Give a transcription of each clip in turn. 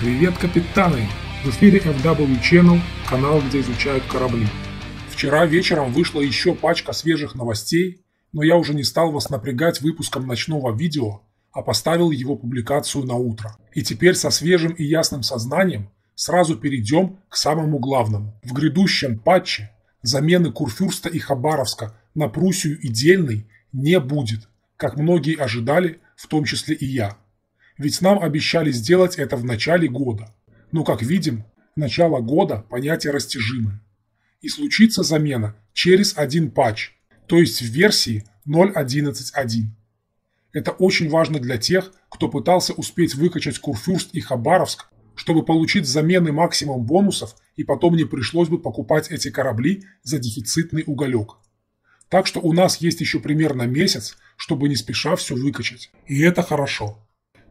Привет, капитаны! В эфире FW Channel, канал, где изучают корабли. Вчера вечером вышла еще пачка свежих новостей, но я уже не стал вас напрягать выпуском ночного видео, а поставил его публикацию на утро. И теперь со свежим и ясным сознанием сразу перейдем к самому главному. В грядущем патче замены Курфюрста и Хабаровска на Пруссию и Дельный не будет, как многие ожидали, в том числе и я. Ведь нам обещали сделать это в начале года. Но, как видим, начало года – понятие растяжимое. И случится замена через один патч, то есть в версии 0.11.1. Это очень важно для тех, кто пытался успеть выкачать Курфюрст и Хабаровск, чтобы получить замены максимум бонусов и потом не пришлось бы покупать эти корабли за дефицитный уголек. Так что у нас есть еще примерно месяц, чтобы не спеша все выкачать. И это хорошо.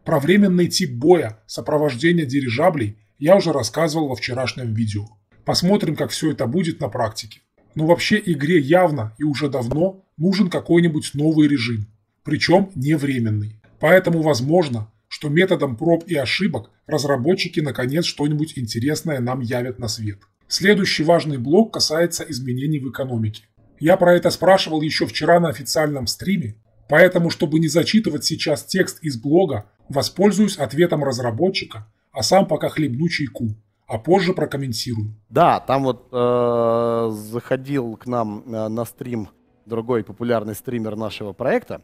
Про временный тип боя, сопровождение дирижаблей я уже рассказывал во вчерашнем видео. Посмотрим, как все это будет на практике. Но вообще игре явно и уже давно нужен какой-нибудь новый режим, причем не временный. Поэтому возможно, что методом проб и ошибок разработчики наконец что-нибудь интересное нам явят на свет. Следующий важный блок касается изменений в экономике. Я про это спрашивал еще вчера на официальном стриме, Поэтому, чтобы не зачитывать сейчас текст из блога, воспользуюсь ответом разработчика, а сам пока хлебну чайку, а позже прокомментирую. Да, там вот э, заходил к нам э, на стрим другой популярный стример нашего проекта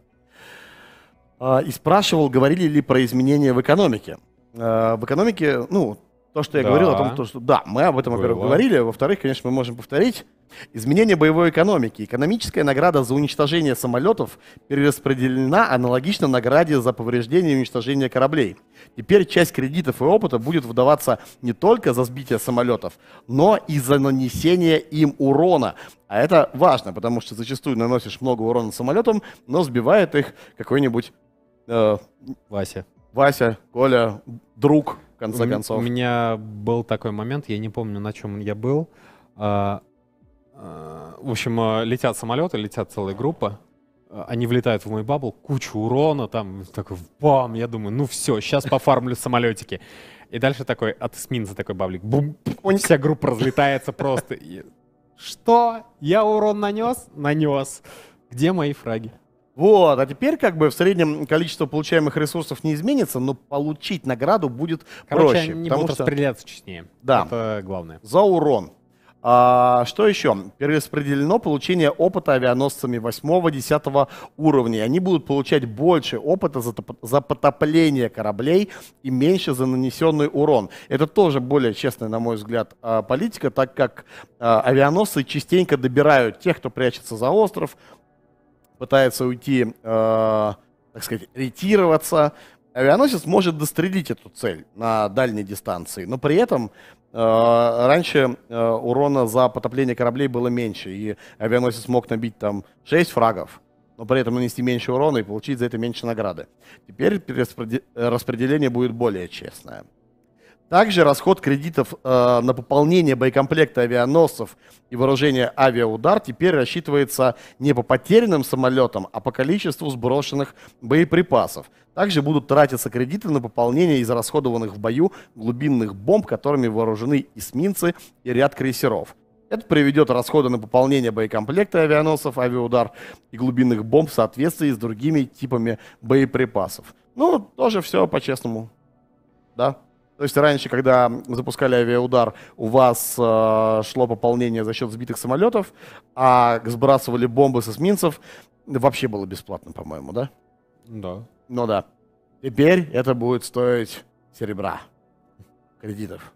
э, и спрашивал, говорили ли про изменения в экономике. в экономике, ну, то, что я да. говорил о том, что да, мы об этом, во-первых, говорили. А во-вторых, конечно, мы можем повторить. Изменение боевой экономики. Экономическая награда за уничтожение самолетов перераспределена аналогично награде за повреждение и уничтожение кораблей. Теперь часть кредитов и опыта будет выдаваться не только за сбитие самолетов, но и за нанесение им урона. А это важно, потому что зачастую наносишь много урона самолетам, но сбивает их какой-нибудь... Э, Вася. Вася, Коля, друг, в конце концов. У меня был такой момент, я не помню, на чем я был. А, а, в общем, а, летят самолеты, летят целая группа. Они влетают в мой бабл, кучу урона, там такой бам, я думаю, ну все, сейчас пофармлю самолетики. И дальше такой от эсминца такой баблик, бум, Он вся группа разлетается просто. Что? Я урон нанес? Нанес. Где мои фраги? Вот, а теперь как бы в среднем количество получаемых ресурсов не изменится, но получить награду будет Короче, проще. не потому будут что... распределяться честнее. Да. Это главное. За урон. А, что еще? Перераспределено получение опыта авианосцами 8-10 уровней. Они будут получать больше опыта за, за потопление кораблей и меньше за нанесенный урон. Это тоже более честная, на мой взгляд, а, политика, так как а, авианосцы частенько добирают тех, кто прячется за остров, пытается уйти, э, так сказать, ретироваться, авианосец может дострелить эту цель на дальней дистанции, но при этом э, раньше э, урона за потопление кораблей было меньше, и авианосец мог набить там 6 фрагов, но при этом нанести меньше урона и получить за это меньше награды. Теперь распределение будет более честное. Также расход кредитов э, на пополнение боекомплекта авианосцев и вооружения авиаудар теперь рассчитывается не по потерянным самолетам, а по количеству сброшенных боеприпасов. Также будут тратиться кредиты на пополнение израсходованных в бою глубинных бомб, которыми вооружены эсминцы и ряд крейсеров. Это приведет расходы на пополнение боекомплекта авианосцев, авиаудар и глубинных бомб в соответствии с другими типами боеприпасов. Ну, тоже все по-честному. Да. То есть раньше, когда запускали авиаудар, у вас э, шло пополнение за счет сбитых самолетов, а сбрасывали бомбы с эсминцев. Вообще было бесплатно, по-моему, да? Да. Ну да. Теперь это будет стоить серебра, кредитов.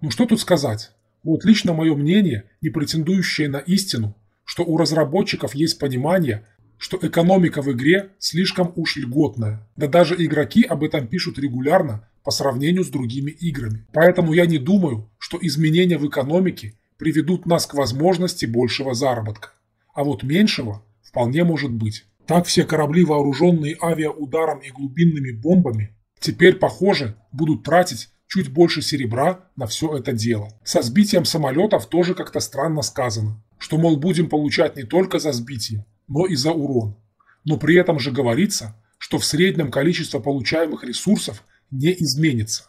Ну что тут сказать? Вот лично мое мнение, не претендующее на истину, что у разработчиков есть понимание, что экономика в игре слишком уж льготная. Да даже игроки об этом пишут регулярно по сравнению с другими играми. Поэтому я не думаю, что изменения в экономике приведут нас к возможности большего заработка. А вот меньшего вполне может быть. Так все корабли, вооруженные авиаударом и глубинными бомбами, теперь, похоже, будут тратить чуть больше серебра на все это дело. Со сбитием самолетов тоже как-то странно сказано, что, мол, будем получать не только за сбитие, но и за урон. Но при этом же говорится, что в среднем количество получаемых ресурсов – не изменится.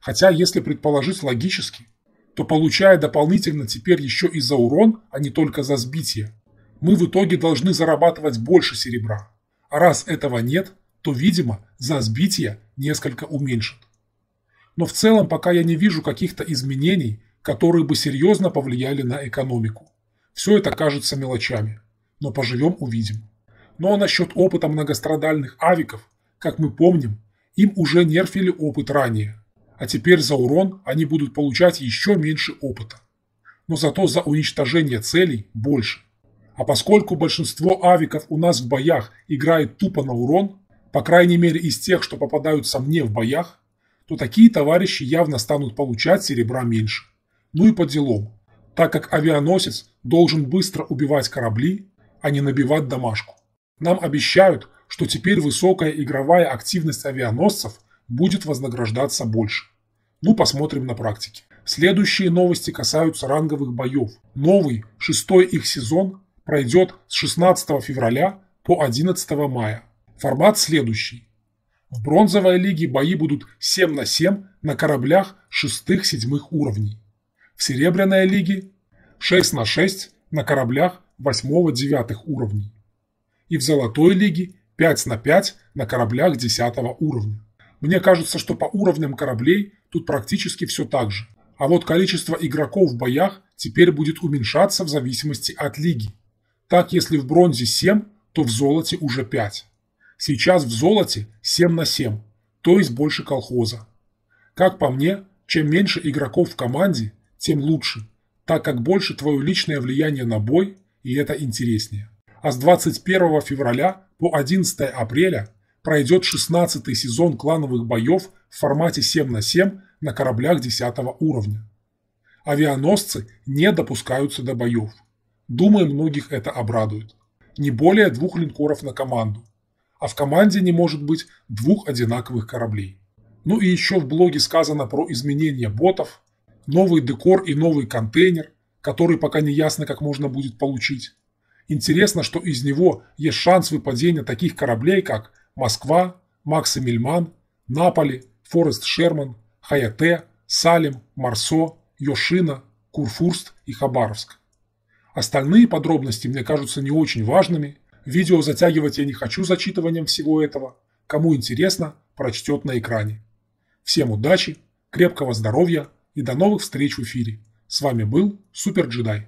Хотя, если предположить логически, то получая дополнительно теперь еще и за урон, а не только за сбитие, мы в итоге должны зарабатывать больше серебра. А раз этого нет, то, видимо, за сбитие несколько уменьшит. Но в целом пока я не вижу каких-то изменений, которые бы серьезно повлияли на экономику. Все это кажется мелочами, но поживем – увидим. Ну а насчет опыта многострадальных авиков, как мы помним, им уже нерфили опыт ранее, а теперь за урон они будут получать еще меньше опыта. Но зато за уничтожение целей больше. А поскольку большинство авиков у нас в боях играет тупо на урон, по крайней мере из тех, что попадаются мне в боях, то такие товарищи явно станут получать серебра меньше. Ну и по делам, так как авианосец должен быстро убивать корабли, а не набивать домашку. Нам обещают, что теперь высокая игровая активность авианосцев будет вознаграждаться больше. Ну, посмотрим на практике. Следующие новости касаются ранговых боев. Новый, шестой их сезон пройдет с 16 февраля по 11 мая. Формат следующий. В бронзовой лиге бои будут 7 на 7 на кораблях 6-7 уровней. В серебряной лиге 6 на 6 на кораблях 8-9 уровней. И в золотой лиге 5 на 5 на кораблях 10 уровня. Мне кажется, что по уровням кораблей тут практически все так же. А вот количество игроков в боях теперь будет уменьшаться в зависимости от лиги. Так, если в бронзе 7, то в золоте уже 5. Сейчас в золоте 7 на 7, то есть больше колхоза. Как по мне, чем меньше игроков в команде, тем лучше, так как больше твое личное влияние на бой, и это интереснее а с 21 февраля по 11 апреля пройдет 16 сезон клановых боев в формате 7 на 7 на кораблях 10 уровня. Авианосцы не допускаются до боев. Думаю, многих это обрадует. Не более двух линкоров на команду. А в команде не может быть двух одинаковых кораблей. Ну и еще в блоге сказано про изменения ботов, новый декор и новый контейнер, который пока не ясно, как можно будет получить, Интересно, что из него есть шанс выпадения таких кораблей, как Москва, Максимильман, Наполи, Форест Шерман, Хаяте, Салим, Марсо, Йошина, Курфурст и Хабаровск. Остальные подробности мне кажутся не очень важными. Видео затягивать я не хочу зачитыванием всего этого. Кому интересно, прочтет на экране. Всем удачи, крепкого здоровья и до новых встреч в эфире. С вами был Супер Джедай.